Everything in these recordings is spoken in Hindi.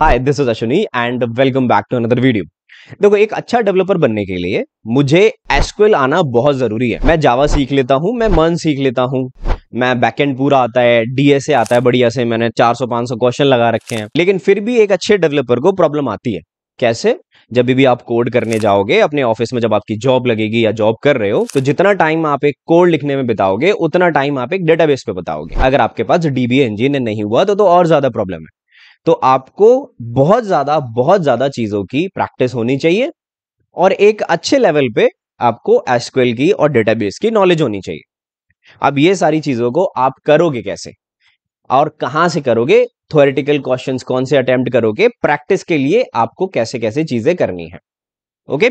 hi this is Ashwini and welcome back to another video देखो एक अच्छा डेवलपर बनने के लिए मुझे एसक्यूएल आना बहुत जरूरी है मैं जावा सीख लेता हूँ मैं मन सीख लेता हूँ मैं बैकएंड पूरा आता है डीएसए आता है बढ़िया से मैंने 400-500 क्वेश्चन लगा रखे हैं लेकिन फिर भी एक अच्छे डेवलपर को प्रॉब्लम आती है कैसे जब भी आप कोड करने जाओगे अपने ऑफिस में जब आपकी जॉब लगेगी या जॉब कर रहे हो तो जितना टाइम आप एक कोड लिखने में बिताओगे उतना टाइम आप एक डेटाबेस पे बताओगे अगर आपके पास डीबी इंजीनियर नहीं हुआ तो, तो और ज्यादा प्रॉब्लम है तो आपको बहुत ज्यादा बहुत ज्यादा चीजों की प्रैक्टिस होनी चाहिए और एक अच्छे लेवल पे आपको एसक्यूएल की और डेटाबेस की नॉलेज होनी चाहिए अब ये सारी चीजों को आप करोगे कैसे और कहां से करोगे थोरिटिकल क्वेश्चंस कौन से अटेम्प्ट करोगे प्रैक्टिस के लिए आपको कैसे कैसे चीजें करनी है ओके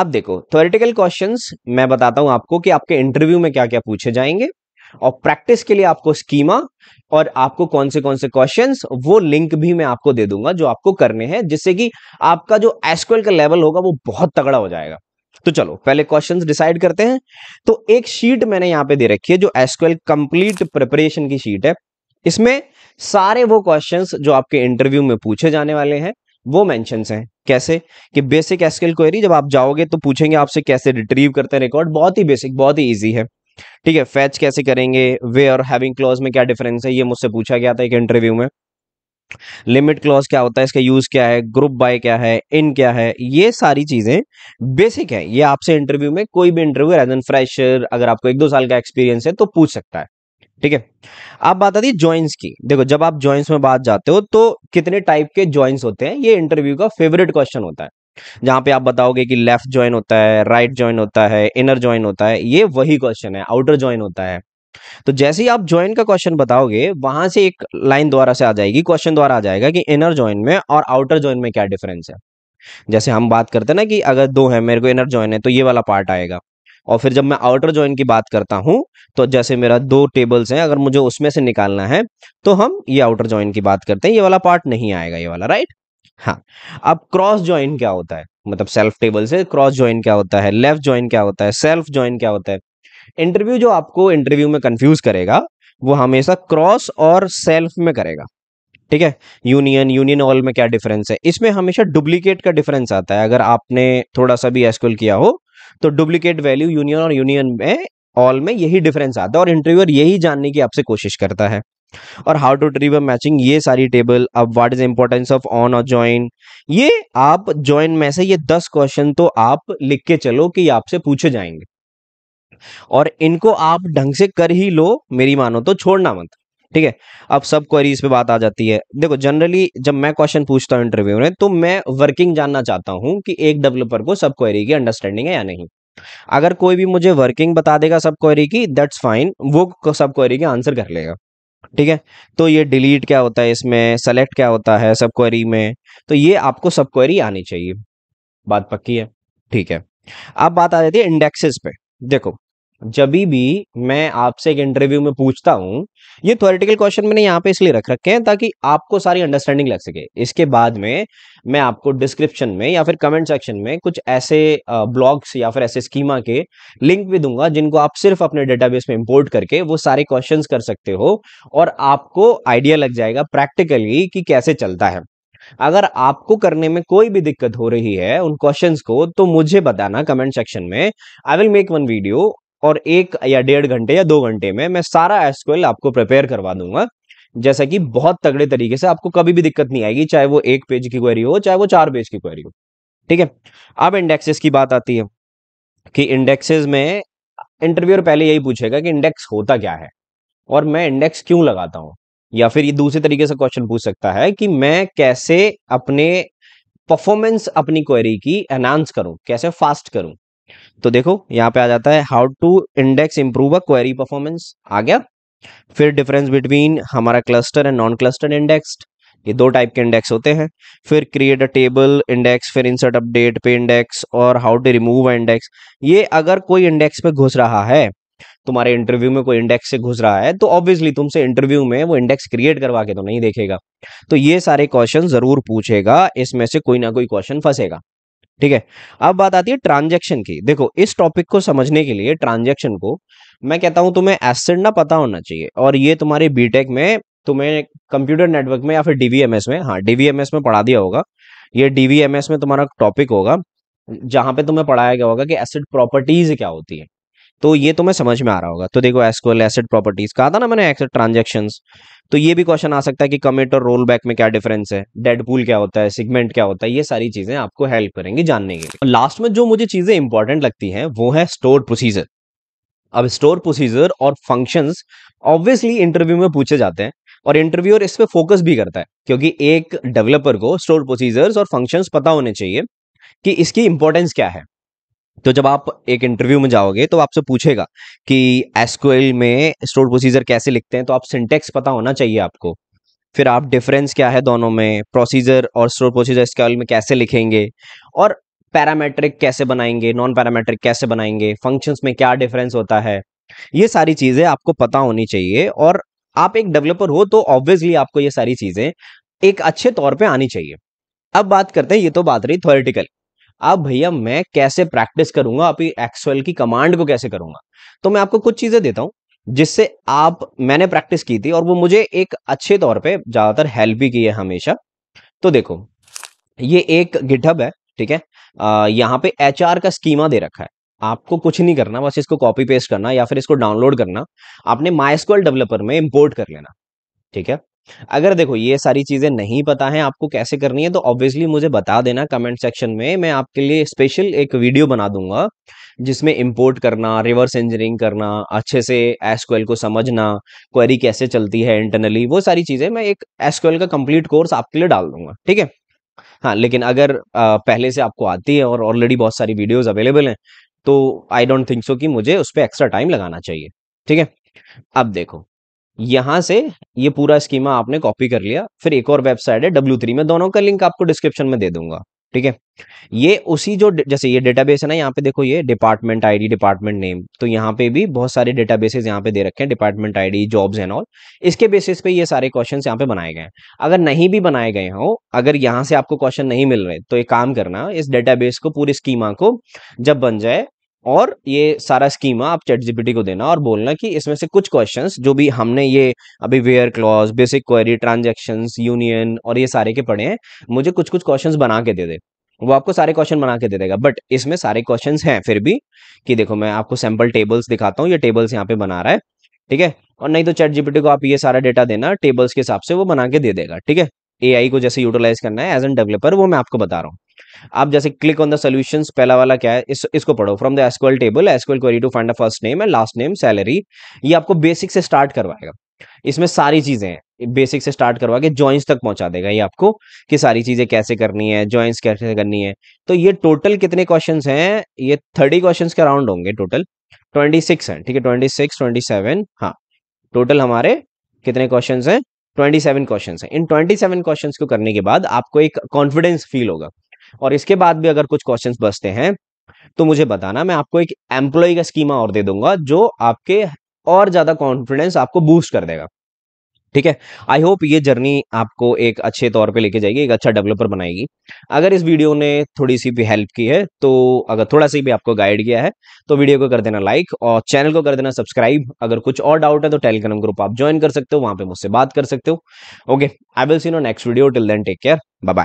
अब देखो थोरिटिकल क्वेश्चंस मैं बताता हूं आपको कि आपके इंटरव्यू में क्या क्या पूछे जाएंगे और प्रैक्टिस के लिए आपको स्कीमा और आपको कौन से कौन से क्वेश्चंस वो लिंक भी मैं आपको दे दूंगा जो आपको करने हैं जिससे कि आपका जो एसक्यूएल का लेवल होगा वो बहुत तगड़ा हो जाएगा तो चलो पहले क्वेश्चंस डिसाइड करते हैं तो एक शीट मैंने यहाँ पे दे रखी है जो एसक्यूएल कंप्लीट प्रिपरेशन की शीट है इसमें सारे वो क्वेश्चन जो आपके इंटरव्यू में पूछे जाने वाले हैं वो मैं कैसे कि बेसिक एसक्यूएल क्वेरी जब आप जाओगे तो पूछेंगे आपसे कैसे रिट्रीव करते हैं रिकॉर्ड बहुत ही बेसिक बहुत ही ईजी है ठीक है फैच कैसे करेंगे वे और हैविंग क्लॉज में क्या डिफरेंस है ये मुझसे पूछा गया था एक इंटरव्यू में लिमिट क्लॉज क्या होता है इसका यूज क्या है ग्रुप बाय क्या है इन क्या है ये सारी चीजें बेसिक है ये आपसे इंटरव्यू में कोई भी इंटरव्यू एज एन फ्रेशर अगर आपको एक दो साल का एक्सपीरियंस है तो पूछ सकता है ठीक है आप बात आती है ज्वाइंस की देखो जब आप ज्वाइंस में बात जाते हो तो कितने टाइप के ज्वाइंस होते हैं ये इंटरव्यू का फेवरेट क्वेश्चन होता है जहां पे आप बताओगे कि लेफ्ट ज्वाइन होता है राइट ज्वाइन होता है इनर ज्वाइन होता है ये वही क्वेश्चन है आउटर ज्वाइन होता है तो जैसे ही आप ज्वाइन का क्वेश्चन बताओगे वहां से एक लाइन द्वारा से आ जाएगी क्वेश्चन द्वारा आ जाएगा कि इनर ज्वाइन में और आउटर ज्वाइन में क्या डिफरेंस है जैसे हम बात करते हैं ना कि अगर दो है मेरे को इनर ज्वाइन है तो ये वाला पार्ट आएगा और फिर जब मैं आउटर ज्वाइन की बात करता हूं तो जैसे मेरा दो टेबल्स हैं अगर मुझे उसमें से निकालना है तो हम ये आउटर ज्वाइन की बात करते हैं ये वाला पार्ट नहीं आएगा ये वाला राइट हाँ अब क्रॉस ज्वाइन क्या होता है मतलब सेल्फ टेबल से क्रॉस ज्वाइन क्या होता है लेफ्ट ज्वाइन क्या होता है सेल्फ ज्वाइन क्या होता है इंटरव्यू जो आपको इंटरव्यू में कंफ्यूज करेगा वो हमेशा क्रॉस और सेल्फ में करेगा ठीक है यूनियन यूनियन ऑल में क्या डिफरेंस है इसमें हमेशा डुप्लीकेट का डिफरेंस आता है अगर आपने थोड़ा सा भी एस्कुल किया हो तो डुप्लीकेट वैल्यू यूनियन और यूनियन में ऑल में यही डिफरेंस आता है और इंटरव्यूअर यही जानने की आपसे कोशिश करता है और हाउ टू ट्रीव मैचिंग ये सारी टेबल अब what is importance of on और ज्वाइन ये आप ज्वाइन में से ये दस क्वेश्चन तो आप लिख के चलो कि आपसे पूछे जाएंगे और इनको आप ढंग से कर ही लो मेरी मानो तो छोड़ना मत ठीक है अब सब क्वेरी पे बात आ जाती है देखो जनरली जब मैं क्वेश्चन पूछता हूं इंटरव्यू में तो मैं वर्किंग जानना चाहता हूँ कि एक डेवलपर को सब क्वेरी की अंडरस्टैंडिंग है या नहीं अगर कोई भी मुझे वर्किंग बता देगा सब क्वेरी की दैट्स फाइन वो सब क्वेरी के आंसर कर लेगा ठीक है तो ये डिलीट क्या होता है इसमें सेलेक्ट क्या होता है सब क्वेरी में तो ये आपको सब क्वेरी आनी चाहिए बात पक्की है ठीक है अब बात आ जाती है इंडेक्सेस पे देखो जब भी मैं आपसे एक इंटरव्यू में पूछता हूं ये थोरिटिकल क्वेश्चन मैंने यहाँ पे इसलिए रख रखे हैं ताकि आपको सारी अंडरस्टैंडिंग लग सके इसके बाद में मैं आपको डिस्क्रिप्शन में या फिर कमेंट सेक्शन में कुछ ऐसे ब्लॉग्स या फिर ऐसे स्कीमा के लिंक भी दूंगा जिनको आप सिर्फ अपने डेटाबेस में इंपोर्ट करके वो सारे क्वेश्चन कर सकते हो और आपको आइडिया लग जाएगा प्रैक्टिकली कि कैसे चलता है अगर आपको करने में कोई भी दिक्कत हो रही है उन क्वेश्चंस को तो मुझे बताना कमेंट सेक्शन में I will make one video और एक या डेढ़ घंटे या दो घंटे में मैं सारा एसक्यूएल आपको प्रिपेयर करवा दूंगा जैसा कि बहुत तगड़े तरीके से आपको कभी भी दिक्कत नहीं आएगी चाहे वो एक पेज की क्वेरी हो चाहे वो चार पेज की क्वेरी हो ठीक है अब इंडेक्सेस की बात आती है कि इंडेक्सेस में इंटरव्यूअर पहले यही पूछेगा कि इंडेक्स होता क्या है और मैं इंडेक्स क्यों लगाता हूँ या फिर ये दूसरे तरीके से क्वेश्चन पूछ सकता है कि मैं कैसे अपने परफॉर्मेंस अपनी क्वेरी की एनहांस करूं कैसे फास्ट करूं तो देखो यहाँ पे आ जाता है how to index improve a query performance आ गया फिर डिफरेंस बिटवीन हमारा cluster and non cluster indexed ये दो टाइप के इंडेक्स होते हैं फिर क्रिएट अ टेबल इंडेक्स फिर इंसर्ट अपडेट पे इंडेक्स और हाउ टू रिमूव इंडेक्स ये अगर कोई इंडेक्स पे घुस रहा है तुम्हारे इंटरव्यू में कोई इंडेक्स से घुस रहा है तो ऑब्वियसली तुमसे इंटरव्यू में वो इंडेक्स क्रिएट करवा के तो नहीं देखेगा तो ये सारे क्वेश्चन जरूर पूछेगा इसमें से कोई ना कोई क्वेश्चन फंसेगा ठीक है अब बात आती है ट्रांजेक्शन की देखो इस टॉपिक को समझने के लिए ट्रांजेक्शन को मैं कहता हूं तुम्हें एसेट ना पता होना चाहिए और ये तुम्हारे बीटेक में तुम्हें कंप्यूटर नेटवर्क में या फिर डीवीएमएस में हाँ डीवीएमएस में पढ़ा दिया होगा ये डीवीएमएस में तुम्हारा टॉपिक होगा जहां पे तुम्हें पढ़ाया गया होगा कि एसिड प्रॉपर्टीज क्या होती है तो ये तो मैं समझ में आ रहा होगा तो देखो एसक्ल एसेड प्रॉपर्टीज कहा था ना मैंने एसेट ट्रांजेक्शन तो ये भी क्वेश्चन आ सकता है कि कमिट और रोल बैक में क्या डिफरेंस है डेड क्या होता है सिगमेंट क्या होता है ये सारी चीजें आपको हेल्प करेंगी जानने के लिए लास्ट में जो मुझे चीजें इंपॉर्टेंट लगती है वो है स्टोर प्रोसीजर अब स्टोर प्रोसीजर और फंक्शन ऑब्वियसली इंटरव्यू में पूछे जाते हैं और इंटरव्यूअर इस पे फोकस भी करता है क्योंकि एक डेवलपर को स्टोर प्रोसीजर्स और फंक्शंस पता होने चाहिए कि इसकी इंपॉर्टेंस क्या है तो जब आप एक इंटरव्यू में जाओगे तो आपसे पूछेगा कि एसक्यूएल में स्टोर प्रोसीजर कैसे लिखते हैं तो आप सिंटेक्स पता होना चाहिए आपको फिर आप डिफरेंस क्या है दोनों में प्रोसीजर और स्टोर प्रोसीजर एसक्यूएल में कैसे लिखेंगे और पैरामेट्रिक कैसे बनाएंगे नॉन पैरामेट्रिक कैसे बनाएंगे फंक्शंस में क्या डिफरेंस होता है ये सारी चीज़ें आपको पता होनी चाहिए और आप एक डेवलपर हो तो ऑब्वियसली आपको ये सारी चीज़ें एक अच्छे तौर पर आनी चाहिए अब बात करते हैं ये तो बात रही थोरेटिकल अब भैया मैं कैसे प्रैक्टिस करूंगा अपनी एक्सएल की कमांड को कैसे करूंगा तो मैं आपको कुछ चीजें देता हूं जिससे आप मैंने प्रैक्टिस की थी और वो मुझे एक अच्छे तौर पे ज्यादातर हेल्प भी की है हमेशा तो देखो ये एक गिटहब है ठीक है यहाँ पे एच का स्कीमा दे रखा है आपको कुछ नहीं करना बस इसको कॉपी पेस्ट करना या फिर इसको डाउनलोड करना आपने माई डेवलपर में इम्पोर्ट कर लेना ठीक है अगर देखो ये सारी चीज़ें नहीं पता है आपको कैसे करनी है तो ऑब्वियसली मुझे बता देना कमेंट सेक्शन में मैं आपके लिए स्पेशल एक वीडियो बना दूंगा जिसमें इंपोर्ट करना रिवर्स इंजीनियरिंग करना अच्छे से एसक्यूएल को समझना क्वेरी कैसे चलती है इंटरनली वो सारी चीज़ें मैं एक एसक्यूएल का कंप्लीट कोर्स आपके लिए डाल दूंगा ठीक है हाँ लेकिन अगर आ, पहले से आपको आती है और ऑलरेडी बहुत सारी वीडियोज अवेलेबल हैं तो आई डोंट थिंक सो कि मुझे उस पर एक्स्ट्रा टाइम लगाना चाहिए ठीक है अब देखो यहां से ये पूरा स्कीमा आपने कॉपी कर लिया फिर एक और वेबसाइट है डब्ल्यू थ्री में दोनों का लिंक आपको डिस्क्रिप्शन में दे दूंगा ठीक है ये उसी जो जैसे ये डेटाबेस है ना यहाँ पे देखो ये डिपार्टमेंट आईडी डिपार्टमेंट नेम तो यहाँ पे भी बहुत सारे डेटाबेसेस यहाँ पे दे रखे हैं department ID jobs and all इसके बेसिस पे ये सारे क्वेश्चन यहाँ पे बनाए गए हैं अगर नहीं भी बनाए गए हो अगर यहाँ से आपको क्वेश्चन नहीं मिल रहे तो एक काम करना इस डेटाबेस को पूरी स्कीमा को जब बन जाए और ये सारा स्कीमा आप चैट जीपीटी को देना और बोलना कि इसमें से कुछ क्वेश्चंस जो भी हमने ये अभी where clause basic query transaction union और ये सारे के पढ़े हैं मुझे कुछ कुछ क्वेश्चंस बना के दे दे वो आपको सारे क्वेश्चन बना के दे देगा बट इसमें सारे क्वेश्चंस हैं फिर भी कि देखो मैं आपको सैम्पल टेबल्स दिखाता हूँ ये टेबल्स यहाँ पे बना रहा है ठीक है और नहीं तो चैट जीपीटी को आप ये सारा डेटा देना टेबल्स के हिसाब से वो बना के दे देगा ठीक है आई को जैसे यूटिलाइज करना है एज एन डेवलपर वो मैं आपको बता रहा हूँ आप जैसे क्लिक ऑन द सोल्यूशन पहला वाला क्या है इस, इसको पढ़ो from the SQL table SQL query to find the first name and last name salary ये आपको बेसिक से स्टार्ट करवाएगा इसमें सारी चीजें हैं बेसिक से स्टार्ट करवा के ज्वाइंस तक पहुंचा देगा ये आपको कि सारी चीजें कैसे करनी है ज्वाइंस कैसे करनी है तो ये टोटल कितने क्वेश्चन हैं ये थर्टी क्वेश्चन के अराउंड होंगे टोटल ट्वेंटी सिक्स है ठीक है ट्वेंटी सिक्स ट्वेंटी सेवन हाँ टोटल हमारे कितने क्वेश्चन हैं ट्वेंटी सेवन क्वेश्चन है इन ट्वेंटी सेवन क्वेश्चन को करने के बाद आपको एक कॉन्फिडेंस फील होगा और इसके बाद भी अगर कुछ क्वेश्चन बचते हैं तो मुझे बताना मैं आपको एक एम्प्लॉय का स्कीमा और दे दूंगा जो आपके और ज्यादा कॉन्फिडेंस आपको बूस्ट कर देगा ठीक है आई होप ये जर्नी आपको एक अच्छे तौर पे लेके जाएगी एक अच्छा डेवलपर बनाएगी अगर इस वीडियो ने थोड़ी सी भी हेल्प की है तो अगर थोड़ा सी भी आपको गाइड किया है तो वीडियो को कर देना लाइक और चैनल को कर देना सब्सक्राइब अगर कुछ और डाउट है तो टेलीग्राम ग्रुप आप ज्वाइन कर सकते हो वहां पर मुझसे बात कर सकते हो okay I will see no next video till then take care bye